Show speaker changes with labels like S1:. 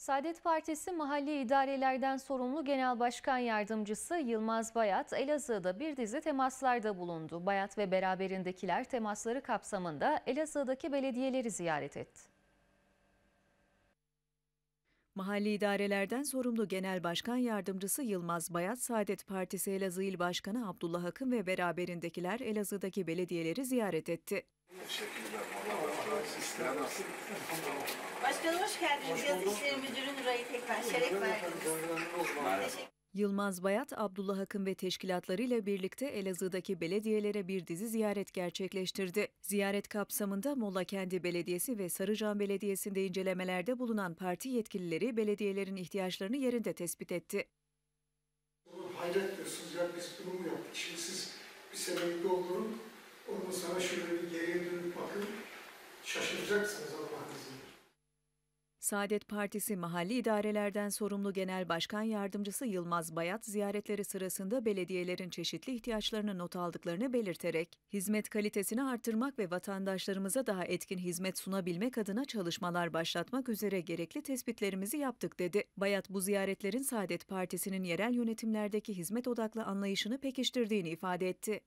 S1: Saadet Partisi mahalli İdarelerden sorumlu Genel Başkan Yardımcısı Yılmaz Bayat, Elazığ'da bir dizi temaslarda bulundu. Bayat ve beraberindekiler temasları kapsamında Elazığ'daki belediyeleri ziyaret etti.
S2: Mahalli idarelerden sorumlu Genel Başkan Yardımcısı Yılmaz Bayat, Saadet Partisi Elazığ İl Başkanı Abdullah Akın ve beraberindekiler Elazığ'daki belediyeleri ziyaret etti. Teşekkürler. Başkanım hoş geldiniz. Yazı İşleri Müdürü Nuray'ı tekrar şeref
S3: verdiniz.
S2: Yılmaz Bayat, Abdullah Akın ve teşkilatlarıyla birlikte Elazığ'daki belediyelere bir dizi ziyaret gerçekleştirdi. Ziyaret kapsamında Molla Kendi Belediyesi ve Sarıcan Belediyesi'nde incelemelerde bulunan parti yetkilileri belediyelerin ihtiyaçlarını yerinde tespit etti.
S3: Hayret diyorsunuz ya biz bunu mu yaptık? Şimdi siz bir sebebi doldurun, onu sonra şöyle bir geriye dönüp bakın yapacaksınız Allah'ın izniyle.
S2: Saadet Partisi mahalli idarelerden sorumlu Genel Başkan Yardımcısı Yılmaz Bayat ziyaretleri sırasında belediyelerin çeşitli ihtiyaçlarını not aldıklarını belirterek, hizmet kalitesini artırmak ve vatandaşlarımıza daha etkin hizmet sunabilmek adına çalışmalar başlatmak üzere gerekli tespitlerimizi yaptık dedi. Bayat bu ziyaretlerin Saadet Partisi'nin yerel yönetimlerdeki hizmet odaklı anlayışını pekiştirdiğini ifade etti.